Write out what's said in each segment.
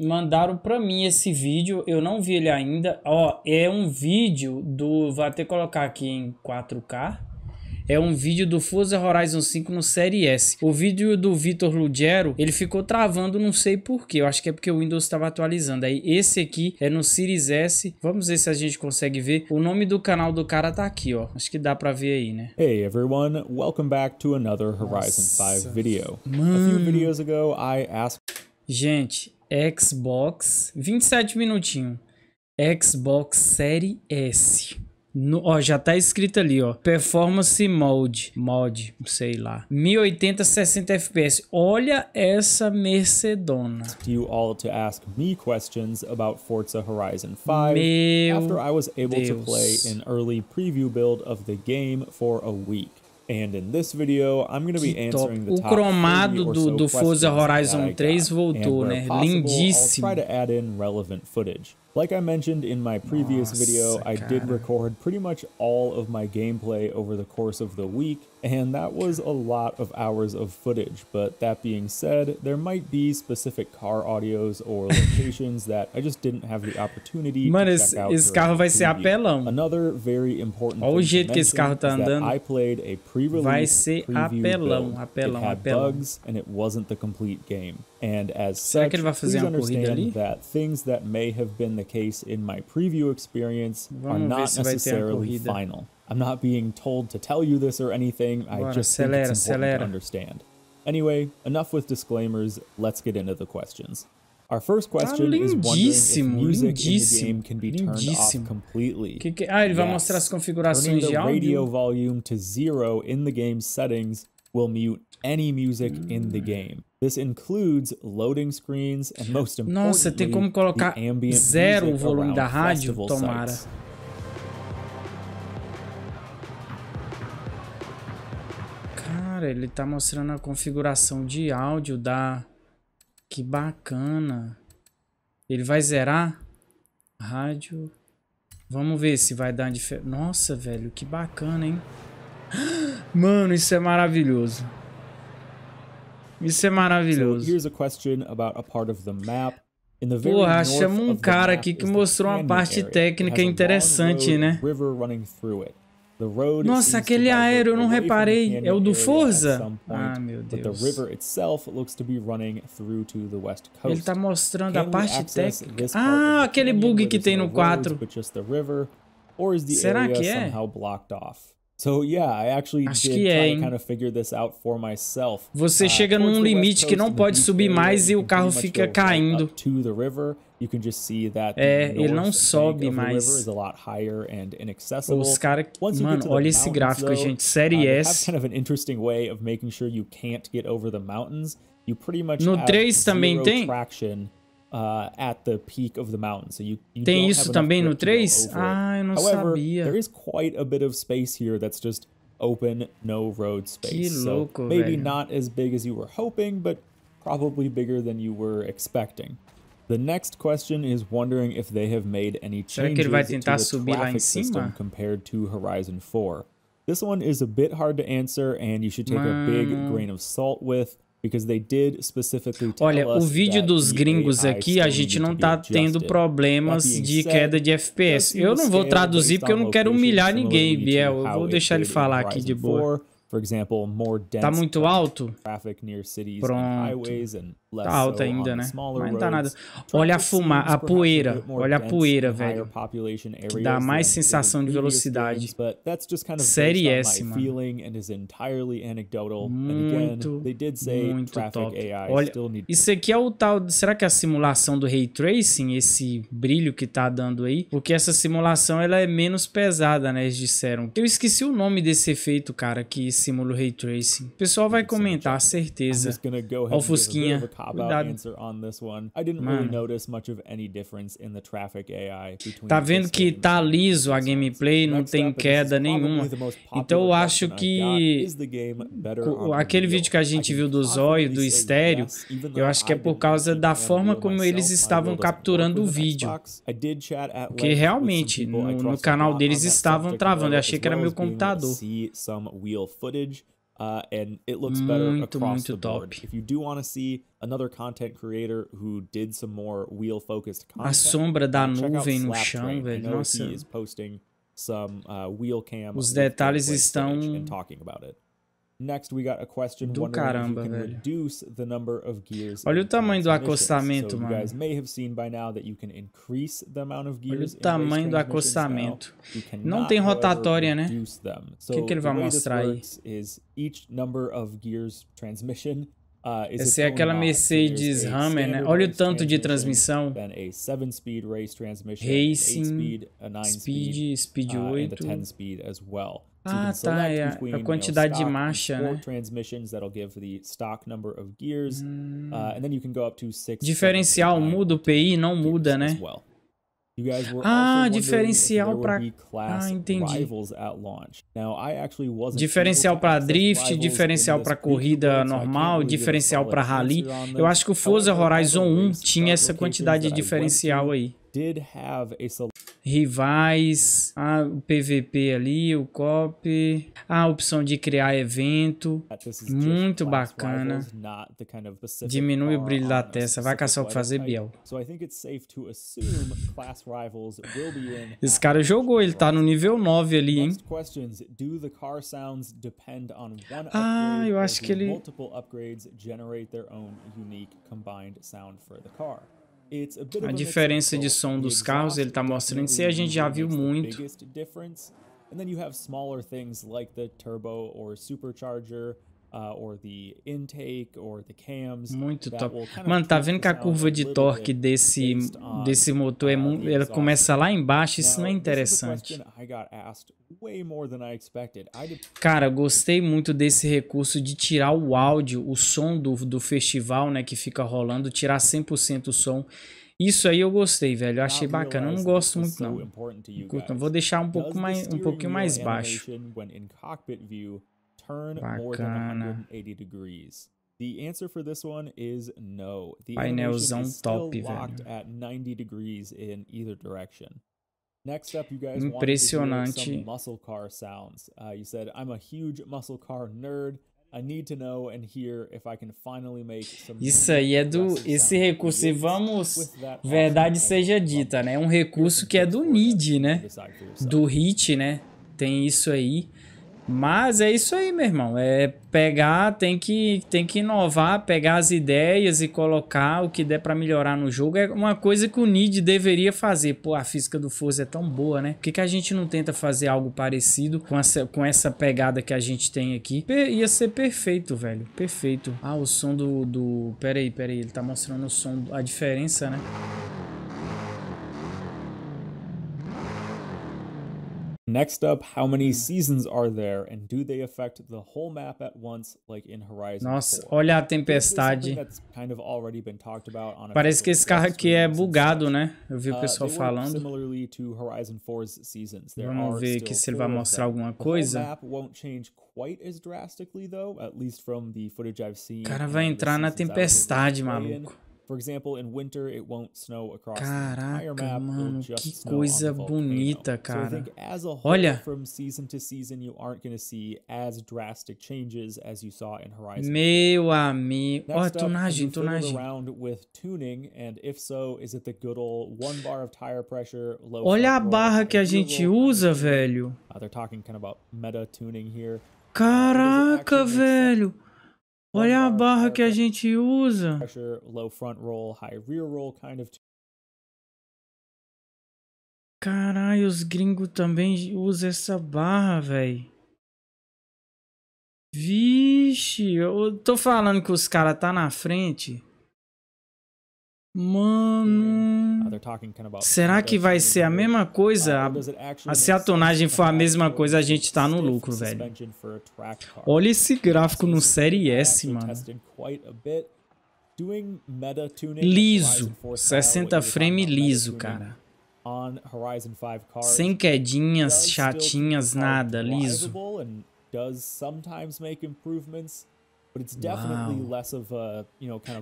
mandaram para mim esse vídeo, eu não vi ele ainda. Ó, é um vídeo do, vou até colocar aqui em 4K. É um vídeo do Forza Horizon 5 no Série S. O vídeo do Vitor Lugero, ele ficou travando, não sei porquê. Eu acho que é porque o Windows estava atualizando. Aí esse aqui é no Series S. Vamos ver se a gente consegue ver. O nome do canal do cara tá aqui, ó. Acho que dá para ver aí, né? Hey everyone, welcome back to another Horizon Nossa. 5 video. Mano. A few videos ago, I asked... Gente, Xbox, 27 minutinhos. Xbox Série S. No, ó, já tá escrito ali, ó. Performance Mode. Mod, sei lá. 1080 60 FPS. Olha essa Mercedona. You all to ask me questions about Forza Horizon 5 Meu after I was able Deus. to play an early preview build of the game for a week top o cromado do, do Forza Horizon 3 voltou, né? Lindíssimo. Like I mentioned in my previous video, I did record pretty much all of my gameplay over the course of the week, and that was a lot of hours of footage, but that being said, there might be specific car audios or locations that I just didn't have the opportunity Mano, esse, esse carro vai ser apelão. Another very important Olha o que esse carro tá I played a pre-release Vai build apelão, had apelão. bugs and it wasn't the complete game. And as such, please understand that things that may have been the case in my preview experience are not necessarily final. I'm not being told to tell you this or anything. I just think it's important to understand. Anyway, enough with disclaimers. Let's get into the questions. Our first ah, question ah, is lindíssimo, lindíssimo, lindíssimo. Que que... Ah, ele yes. vai mostrar as configurações Turning de áudio. radio volume to zero in the game settings will mute any music mm. in the hum. game. This includes loading screens and most importantly, Nossa, tem como colocar zero o volume da rádio, tomara. Sites. Cara, ele tá mostrando a configuração de áudio da... Que bacana. Ele vai zerar? Rádio. Vamos ver se vai dar diferença. Nossa, velho, que bacana, hein? Mano, isso é maravilhoso. Isso é maravilhoso. So, here's Porra, chama um cara aqui que mostrou uma parte técnica interessante, né? Nossa, aquele aero, eu não reparei. É o do Forza? Ah, meu Deus. Ele tá mostrando a parte técnica. Ah, aquele bug que tem no 4. Será que é? So yeah, I actually Acho did que é, hein? kind of figure this out for myself. Você uh, chega num limite que não pode subir mais e o carro fica caindo. river, you can just see that é, ele não sobe mais. Os caras, mano, olha esse gráfico, gente, série uh, S. Kind of an interesting way of making sure you can't get over the mountains. You pretty much no 3 também tem uh, at the peak of the mountain. So you, you Tem isso também no 3? Ah, eu não However, sabia. There is quite a bit of space here that's just open, no road space. Que louco, so maybe velho. not as big as you were hoping, but probably bigger than you were expecting. The next question is wondering if they have made any changes to the traffic system compared to Horizon 4. This one is a bit hard to answer and you should take Man. a big grain of salt with. Olha, o vídeo dos gringos aqui, a gente não tá tendo problemas de queda de FPS. Eu não vou traduzir porque eu não quero humilhar ninguém, Biel. Eu vou deixar ele falar aqui de boa. Tá muito alto? Pronto. Tá alto ainda, né? Mas não tá nada. Olha a fuma a poeira. Olha a poeira, velho. Que dá mais sensação de velocidade. Série S, mano. Muito, muito top. Olha, isso aqui é o tal... Será que é a simulação do Ray Tracing? Esse brilho que tá dando aí? Porque essa simulação, ela é menos pesada, né? Eles disseram. Eu esqueci o nome desse efeito, cara, que simula o ray tracing. O pessoal vai comentar, certeza. Ó o Fusquinha, cuidado. Mano. Tá vendo que tá liso a gameplay, não tem queda nenhuma. Então eu acho que aquele vídeo que a gente viu do zóio, do estéreo, eu acho que é por causa da forma como eles estavam capturando o vídeo. Porque realmente, no, no canal deles estavam travando. Eu achei que era meu computador. footage, uh, and it looks better mm, across the board. If you do want to see another content creator who did some more wheel focused content, a sombra da nuvem no chão, Train. velho. Nossa. He is posting some uh, wheel cam Os detalhes estão and talking about it. Next we got a question do caramba, velho. Olha o tamanho do acostamento, so mano. Olha o tamanho do acostamento. Não tem rotatória, né? O so que, que ele vai mostrar aí? Is each number of gears transmission Uh, Essa é aquela Mercedes Hammer, né? Olha o tanto de transmissão. Racing, Speed, Speed 8. Uh, ah, tá. É a, quantidade de marcha, né? Hum. Diferencial muda o PI, não muda, né? Well ah, diferencial para ah, entendi. diferencial para drift, diferencial para corrida normal, diferencial para rally. Eu acho que o Forza Horizon 1 tinha essa quantidade de diferencial aí. Rivais, ah, o PVP ali, o COP, a opção de criar evento, muito bacana. Diminui o brilho da testa, vai caçar o que fazer, Biel. Esse cara jogou, ele tá no nível 9 ali, hein? Ah, eu acho que ele... A diferença de som dos carros ele está mostrando isso e a gente já viu muito. turbo supercharger Uh, or the intake or the cams, muito top. Mano, tá vendo que a curva de torque desse, desse motor é uh, ela começa lá embaixo, isso não é interessante. Cara, gostei muito desse recurso de tirar o áudio, o som do, do festival, né, que fica rolando, tirar 100% o som. Isso aí eu gostei, velho. Eu achei bacana. Eu não gosto muito não. vou deixar um pouco mais um pouquinho mais baixo turn Bacana. more than 180 degrees? The answer for this one is no. The Painelzão is top, locked velho. at 90 degrees in either direction. Next up, you guys Impressionante. to some muscle car sounds. Uh, you said, I'm a huge muscle car nerd. I need to know and hear if I can finally make some Isso aí é do esse recurso e vamos verdade seja dita, né? É um recurso que é do need, né? Do hit, né? Tem isso aí. Mas é isso aí, meu irmão. É pegar, tem que, tem que inovar, pegar as ideias e colocar o que der para melhorar no jogo. É uma coisa que o Nid deveria fazer. Pô, a física do Forza é tão boa, né? Por que, que a gente não tenta fazer algo parecido com essa, com essa pegada que a gente tem aqui? Pe ia ser perfeito, velho. Perfeito. Ah, o som do, do... Pera aí, pera aí. Ele tá mostrando o som, a diferença, né? Next up, how many seasons are there and do they affect the whole map at once like in Horizon Nossa, 4? olha a tempestade. Kind of Parece que esse carro aqui é bugado, né? Eu vi o uh, pessoal uh, falando. Vamos ver aqui se ele vai mostrar alguma coisa. O cara vai entrar na tempestade, maluco. For example, in winter it won't snow across Caraca, the entire map. Mano, que coisa bonita, cara. So whole, Olha. Season season, Meu amigo. Olha a tonagem, up, tonagem. Tuning, so, Olha a barra que a gente usa, velho. Uh, Caraca, velho. Olha a barra que a gente usa. Caralho, os gringos também usam essa barra, velho. Vixe, eu tô falando que os caras tá na frente. Mano. Ah, será que vai ser a mesma coisa? A, se a tonagem for a mesma coisa, a gente tá no lucro, velho. Olha esse gráfico no Série S, mano. Liso. 60 frame liso, cara. Sem quedinhas, chatinhas, nada, liso.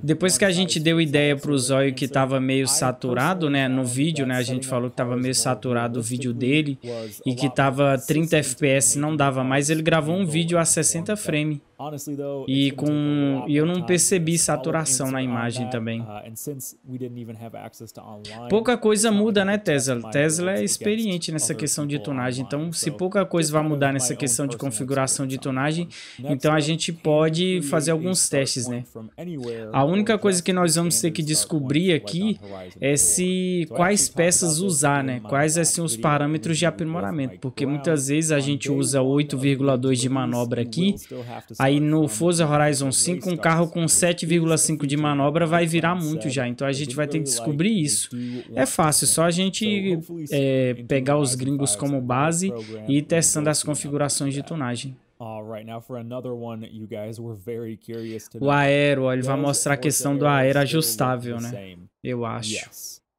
Depois que a gente deu ideia para o Zóio que estava meio saturado, né, no vídeo, né, a gente falou que estava meio saturado o vídeo dele e que estava 30 FPS não dava mais, ele gravou um vídeo a 60 frames. E com eu não percebi saturação na imagem uh, também. Uh, pouca coisa muda, né, Tesla? Tesla é experiente nessa questão de tonagem, então se pouca coisa vai mudar nessa questão de configuração de tonagem, então a gente pode fazer alguns testes, né? A única coisa que nós vamos ter que descobrir aqui é se quais peças usar, né? Quais assim os parâmetros de aprimoramento, porque muitas vezes a gente usa 8,2 de manobra aqui, Aí no Forza Horizon 5, um carro com 7,5 de manobra vai virar muito já. Então a gente vai ter que descobrir isso. É fácil, só a gente é, pegar os gringos como base e ir testando as configurações de tonagem. O aero, ele vai mostrar a questão do aero ajustável, né? Eu acho.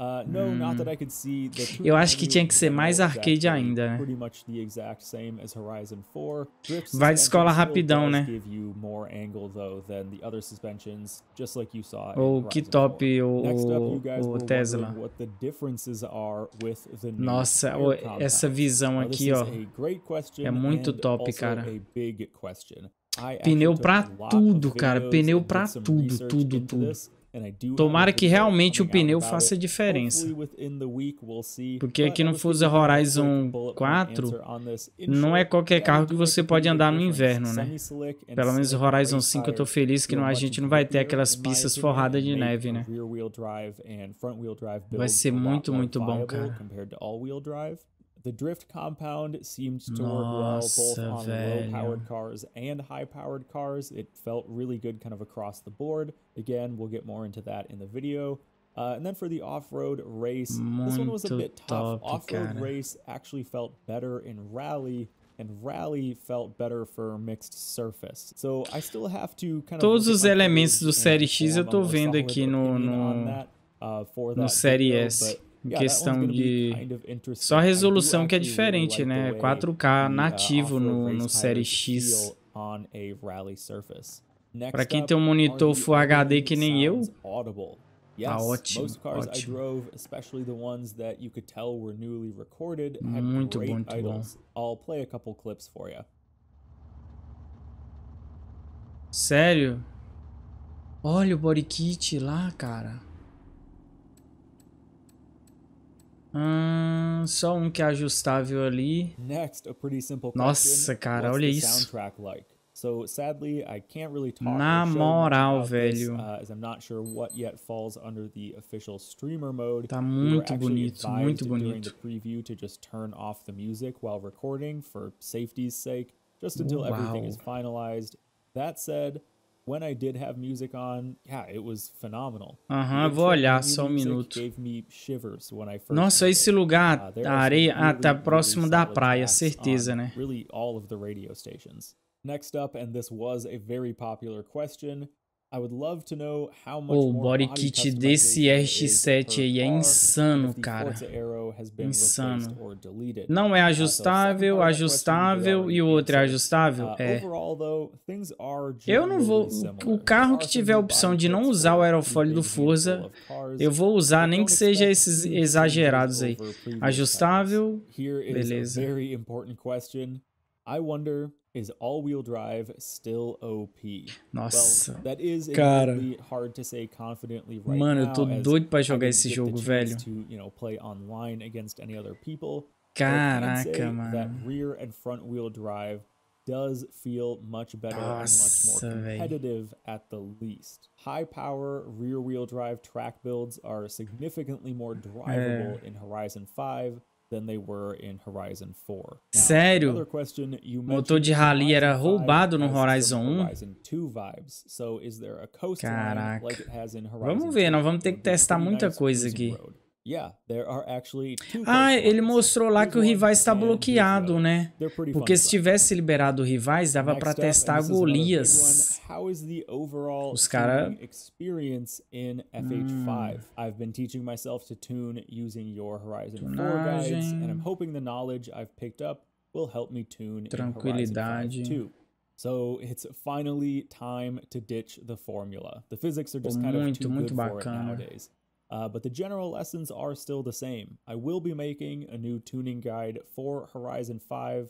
Uh, hum. Eu acho que tinha que ser mais arcade ainda, né? Vai de escola rapidão, né? Ou oh, que top o, o, o Tesla. Nossa, essa visão aqui, ó, é muito top, cara. Pneu pra tudo, cara. Pneu pra tudo, tudo, tudo. Tomara que realmente o pneu faça diferença. Porque aqui no Forza Horizon 4 não é qualquer carro que você pode andar no inverno, né? Pelo menos no Horizon 5 eu tô feliz que não, a gente não vai ter aquelas pistas forradas de neve, né? Vai ser muito, muito bom, cara. The drift compound seemed to work well both on low-powered cars and high-powered cars. It felt really good kind of across the board. Again, we'll get more into that in the video. Uh, and then for the off-road race, this one was a bit tough. Off-road race actually felt better in rally and rally felt better for mixed surface. So I still have to kind of Todos os elementos do Série X eu tô vendo aqui no no, that, uh, no Série S. em questão de. Só a resolução que é diferente, né? 4K uh, nativo no, no Série X. Para quem tem um monitor Full HD que nem eu, Tá ótimo, ótimo. Muito bom, muito bom. Sério? Olha o body kit lá, cara. Hum, só um que é ajustável ali. Nossa, cara, olha isso. Na moral, velho. Tá muito bonito, muito bonito. Uau. when I did have music on, yeah, it was phenomenal. Aham, vou olhar só um minuto. Nossa, esse lugar, uh, a areia, até próximo da praia, certeza, né? Really all of the radio stations. Next up, and this was a very popular question, O body kit desse RX-7 aí é insano, cara. Insano. Não é uh, ajustável, ajustável e o outro é ajustável? Uh, é. Eu não vou... O carro que tiver a opção de não usar o aerofólio do Forza, eu vou usar, nem que seja esses exagerados aí. Ajustável, beleza. is all-wheel drive still OP? Nossa, well, that is cara. Hard to say confidently right Mano, eu tô doido para jogar esse jogo, velho. To, you know, play online against any other people. Caraca, mano. That rear and front wheel drive does feel much better Nossa, and much more competitive véio. at the least. High power rear wheel drive track builds are significantly more drivable é. in Horizon 5 than they were in Horizon 4. Now, Sério? Question, o motor de rally era roubado no Horizon 1? Caraca. vamos ver, nós vamos ter que testar muita coisa aqui. ah, ele mostrou lá que o Rivais está bloqueado, né? Porque se tivesse liberado o Rivais, dava para testar Golias. how is the overall experience in FH5? Mm. I've been teaching myself to tune using your Horizon 4 guides, and I'm hoping the knowledge I've picked up will help me tune 5 too. So it's finally time to ditch the formula. The physics are just kind of too good for it nowadays. Uh, but the general lessons are still the same. I will be making a new tuning guide for Horizon 5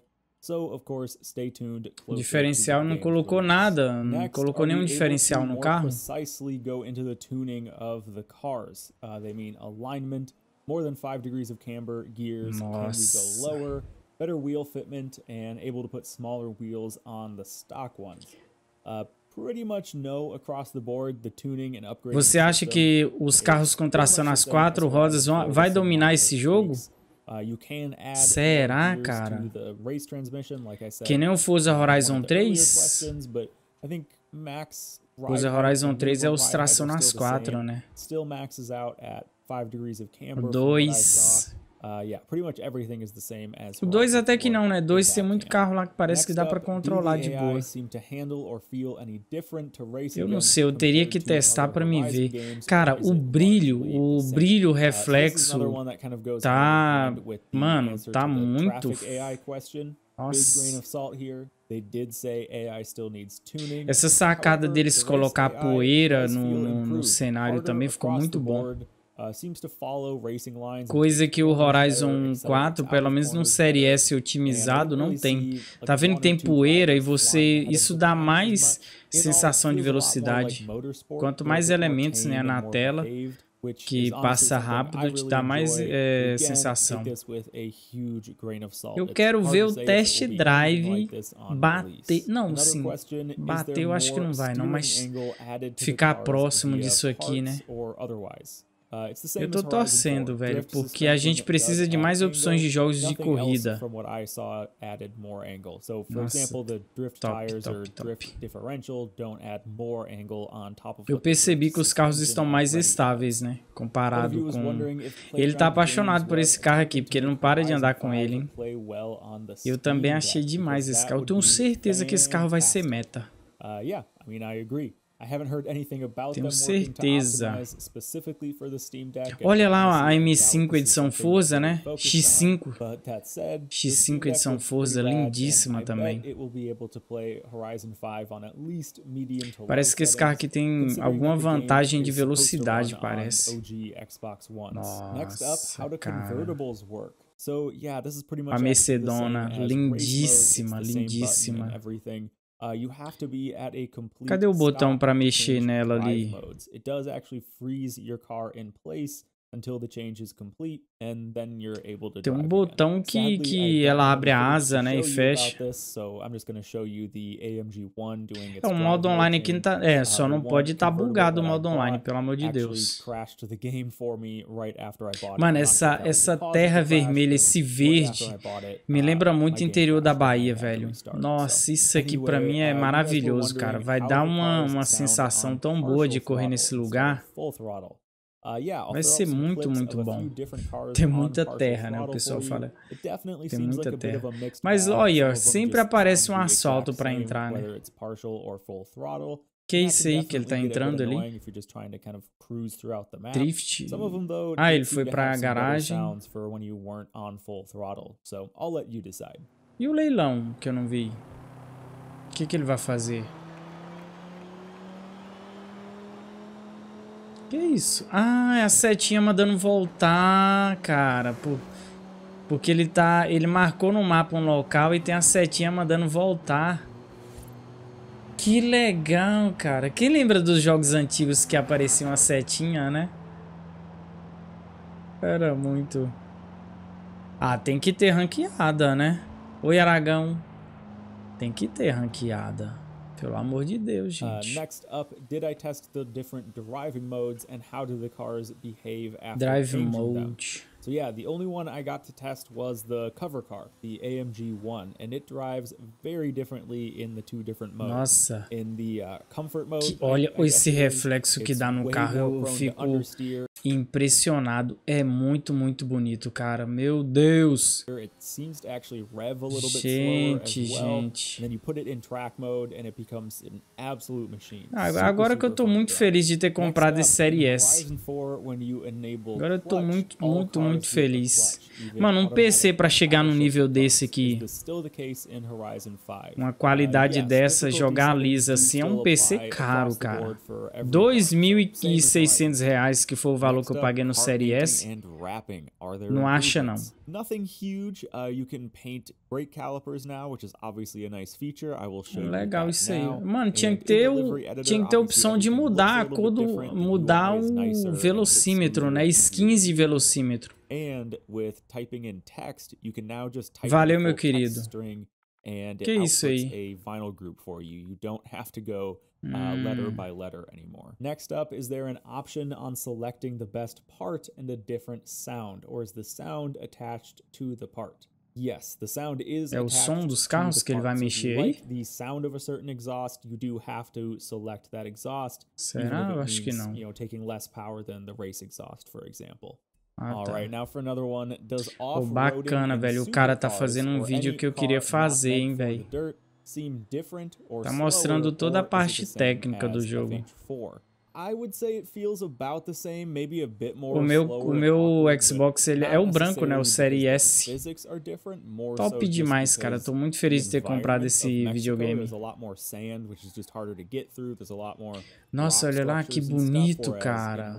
Diferencial não colocou nada, não colocou nenhum diferencial no carro. Precisely go into the tuning of the cars. Uh, they mean alignment, more than degrees of camber, gears, can we go lower, better wheel fitment and able to put smaller wheels on the stock ones. Uh, pretty much no across the board the tuning and Você acha que os carros com tração nas quatro rodas vão, vai dominar esse jogo? Uh, Será, cara? que nem o Forza Horizon 3? Forza Horizon 3 é os tração nas quatro, né? dois Uh, yeah, pretty much everything is the same as o 2 até que não, né? dois ser muito carro lá que parece que dá para controlar de boa. Eu não sei, eu teria que testar para me ver. Cara, o brilho, o brilho uh, reflexo tá, mano, tá muito nossa. Essa sacada deles colocar poeira no, no, no cenário também ficou muito bom. Uh, Coisa que o Horizon 4, pelo menos no Série S otimizado, não tem. Tá vendo que tem poeira e você. Isso dá mais eh, sensação de velocidade. Quanto mais elementos né, na tela que passa rápido, te dá mais é, sensação. Eu quero ver o test drive bater. Não, sim. Bater eu acho que não vai, não, mas ficar próximo disso aqui, né? Uh, Eu tô torcendo, velho, porque a gente precisa de mais opções de jogos de corrida. Nossa, top, top, top. Eu percebi que os carros estão mais estáveis, né, comparado com... Ele tá apaixonado por esse carro aqui, porque ele não para de andar com ele, hein. Eu também achei demais esse carro. Eu tenho certeza que esse carro vai ser meta. Sim, uh, yeah, I mean, I agree. Tenho certeza. Olha lá a M5 edição Forza, né? X5. X5 edição Forza, lindíssima também. Parece que esse carro aqui tem alguma vantagem de velocidade, parece. Nossa, cara. A Mercedona, lindíssima, lindíssima. Uh, Cadê o botão para mexer nela ali? until the change is complete and then you're able to Tem um botão que Sadly, que ela abre a asa, né, e fecha. This, so é um modo online que não tá, é, uh, só não pode estar tá bugado o modo online, pelo amor de Deus. Right Mano, essa essa terra vermelha, esse verde me uh, lembra muito o interior da Bahia, velho. Nossa, isso aqui para mim é uh, maravilhoso, cara. Vai dar uma uma sensação tão boa de correr nesse lugar. Uh, vai ser muito, muito bom. Tem muita terra, né? O pessoal fala. Tem muita terra. Mas olha, sempre aparece um assalto para entrar, né? Que é isso aí que ele tá entrando ali? Drift. Ah, ele foi para a garagem. E o leilão que eu não vi? O que, que ele vai fazer? Que isso? Ah, é a setinha mandando voltar, cara. Por... Porque ele tá. Ele marcou no mapa um local e tem a setinha mandando voltar. Que legal, cara. Quem lembra dos jogos antigos que apareciam a setinha, né? Era muito. Ah, tem que ter ranqueada, né? Oi, Aragão. Tem que ter ranqueada. Pelo amor de Deus, uh, gente. Uh, next up, did I test the different driving modes and how do the cars behave after Drive mode. Them? So yeah, the only one I got to test was the cover car, the AMG One, and it drives very differently in the two different modes. Nossa. In the uh, comfort mode. Que, olha I, I esse reflexo que dá no carro, eu fico impressionado. É muito, muito bonito, cara. Meu Deus. Gente, gente. Ah, agora que eu tô muito feliz de ter comprado esse Série S. Agora eu tô muito, muito, muito feliz. Mano, um PC para chegar no nível desse aqui. Uma qualidade dessa, jogar lisa assim, é um PC caro, cara. R$ 2.600 que foi o valor valor que eu paguei no Série S, não acha não. Uh, Legal isso aí. Mano, tinha que ter, o, tinha que ter a opção de mudar a cor do, mudar o velocímetro, né? Skins de velocímetro. Valeu, meu querido. and it outputs a vinyl group for you. You don't have to go uh, mm. letter hmm. by letter anymore. Next up, is there an option on selecting the best part and a different sound, or is the sound attached to the part? Yes, the sound is é o som dos carros que ele vai mexer aí? Like the sound of a certain exhaust, you do have to select that exhaust. Será? Eu acho means, que não. You know, taking less power than the race exhaust, for example. Ah, tá. right, now for another one. Does oh, bacana, velho. O cara tá fazendo um vídeo que eu queria fazer, hein, velho. Tá mostrando toda a parte técnica do jogo. O meu, o meu Xbox ele é o branco, né? O Série S. Top demais, cara. Tô muito feliz de ter comprado esse videogame. Nossa, olha lá que bonito, cara.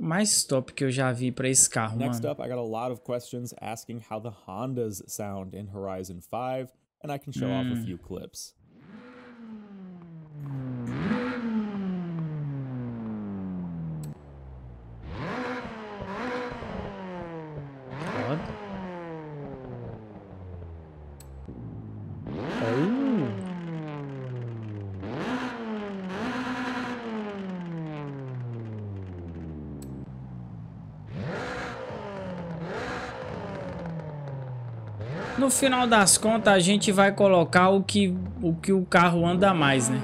mais top que eu já vi para esse carro, Next mano. up, I got a lot of questions asking how the Hondas sound in Horizon 5, and I can show hum. off a few clips. No final das contas, a gente vai colocar o que o, que o carro anda mais, né?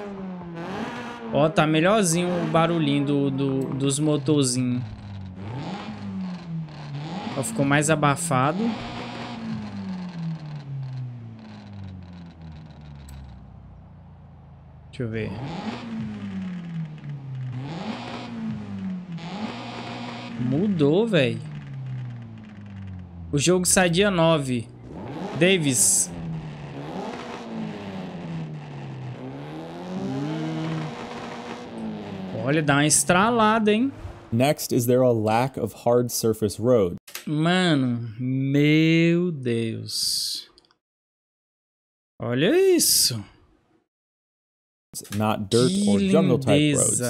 Ó, tá melhorzinho o barulhinho do, do dos motorzinhos. Ó, ficou mais abafado. Deixa eu ver. Mudou, velho. O jogo sai dia 9. Davis. Olha, dá uma estralada, hein? Next, is there a lack of hard surface road? Mano, meu Deus. Olha isso. Not dirt que or jungle type roads.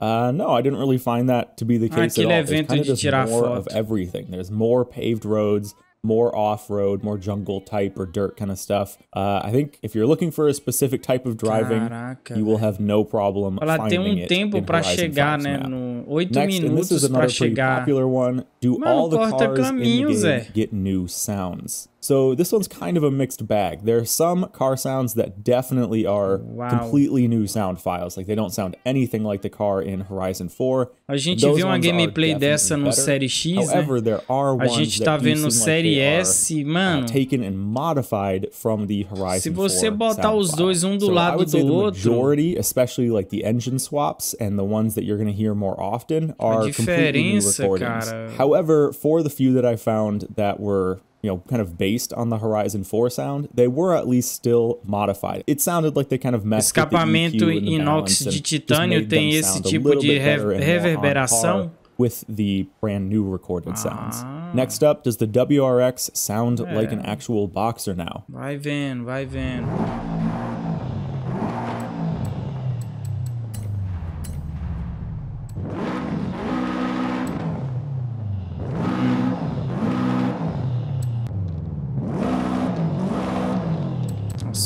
Uh, no, I didn't really find that to be the ah, case Aquele at all. There's kind of just more foto. of everything. There's more paved roads, more off-road, more jungle type or dirt kind of stuff. Uh, I think if you're looking for a specific type of driving, Caraca, you will have no problem Ela finding tem um it tempo para chegar, né, no 8 Next, minutos para chegar. popular one, do Mano, all the cars caminho, in the game Zé. get new sounds? So this one's kind of a mixed bag. There are some car sounds that definitely are wow. completely new sound files. Like they don't sound anything like the car in Horizon 4. A gente Those viu uma gameplay dessa no better. Série X, However, né? A gente tá vendo Série like S, are, uh, mano. Uh, taken and modified from the Horizon Se você botar os dois um do so lado do outro, majority, especially like the engine swaps and the ones that you're going to hear more often are completely new recordings. Cara. However, for the few that I found that were you know, kind of based on the Horizon 4 sound, they were at least still modified. It sounded like they kind of messed Escapamento inox de titânio tem esse tipo de reverberação with the brand new recorded sounds. Ah. Next up, does the WRX sound like an actual boxer now? Vai vendo, vai vendo.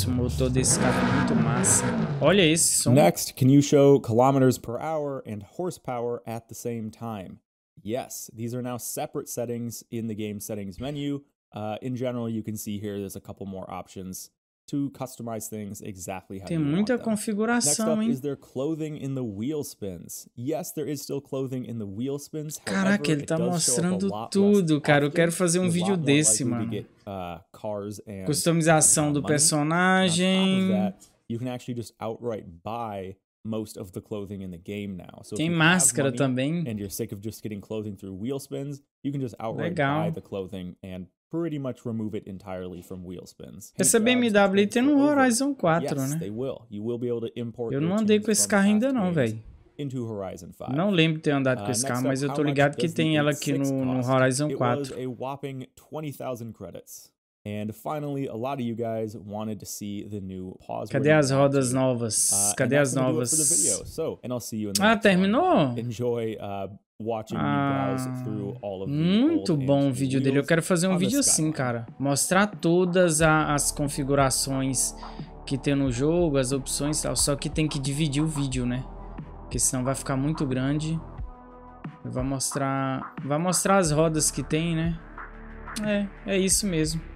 motor desse carro é muito massa. Olha esse som. Next, can you show kilometers per hour and horsepower at the same time? Yes, these are now separate settings in the game settings menu. Uh, in general, you can see here there's a couple more options to customize things exactly how Tem you muita want them. configuração, Next up, hein? is there clothing in the wheel spins? Yes, there is still clothing in the wheel spins. Caraca, However, ele tá mostrando tudo, cara. Eu quero fazer um vídeo desse, mano. Get, uh, and, Customização uh, do personagem. That, you can actually just outright buy most of the clothing in the game now. So Tem máscara também. And you're sick of just getting clothing through wheel spins, you can just outright Legal. buy the clothing and pretty much remove it entirely from wheel spins. Essa BMW tem no Horizon 4, né? They will. You will be able to import Eu não andei com esse carro ainda não, velho. Into Horizon 5. Não lembro de ter andado uh, com esse carro, mas eu tô ligado que tem ela aqui no, no Horizon 4. It 20,000 credits. And finally, a lot of you guys wanted to see the new pause. Cadê as rodas novas? Uh, Cadê as novas? So, and I'll see you in the ah, next terminou. One. Enjoy uh, watching ah, through all of Muito bom o vídeo dele. Eu quero fazer um vídeo assim, cara. Mostrar todas a, as configurações que tem no jogo, as opções e tal. Só que tem que dividir o vídeo, né? Porque senão vai ficar muito grande. Vai mostrar, vai mostrar as rodas que tem, né? É, é isso mesmo.